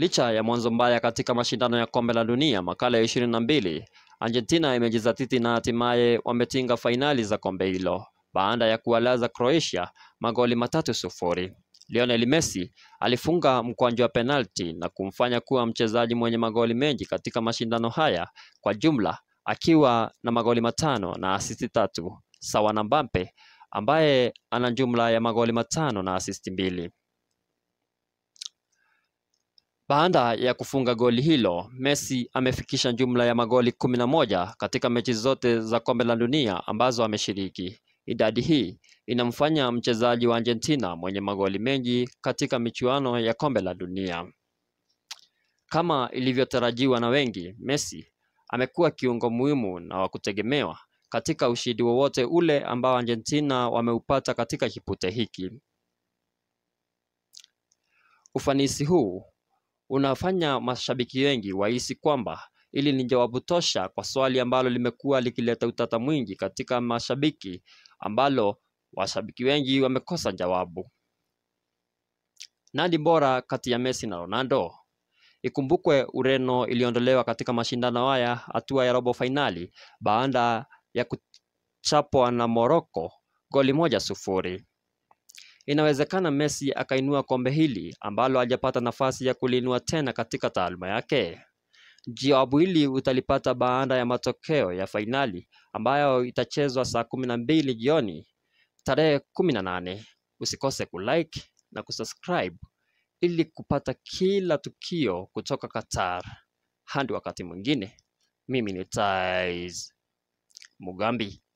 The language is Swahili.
Licha ya mwanzo mbaya katika mashindano ya kombe la dunia makala ya ishirini na mbili, Argentina imejizatiti na hatimaye wametinga fainali za kombe hilo baada ya kuwalaza Croatia magoli matatu sufuri. Lionel Messi alifunga mkwanja wa penalti na kumfanya kuwa mchezaji mwenye magoli mengi katika mashindano haya kwa jumla akiwa na magoli matano na asisti tatu, sawa na Mbappe ambaye ana jumla ya magoli matano na asisti mbili. Baada ya kufunga goli hilo, Messi amefikisha jumla ya magoli kumi na moja katika mechi zote za kombe la dunia ambazo ameshiriki. Idadi hii inamfanya mchezaji wa Argentina mwenye magoli mengi katika michuano ya kombe la dunia. Kama ilivyotarajiwa na wengi, Messi amekuwa kiungo muhimu na wa kutegemewa katika ushindi wowote ule ambao Argentina wameupata katika kipute hiki. Ufanisi huu unafanya mashabiki wengi wahisi kwamba ili ni jawabu tosha kwa swali ambalo limekuwa likileta utata mwingi katika mashabiki ambalo washabiki wengi wamekosa jawabu. Nani bora kati ya Messi na Ronaldo? Ikumbukwe Ureno iliondolewa katika mashindano haya hatua ya robo fainali baada ya kuchapwa na Morocco goli moja sufuri inawezekana Messi akainua kombe hili ambalo hajapata nafasi ya kuliinua tena katika taaluma yake. Jawabu hili utalipata baada ya matokeo ya fainali ambayo itachezwa saa kumi na mbili jioni tarehe kumi na nane. Usikose kulike na kusubscribe ili kupata kila tukio kutoka Qatar. Hadi wakati mwingine, mimi ni Tais Mugambi.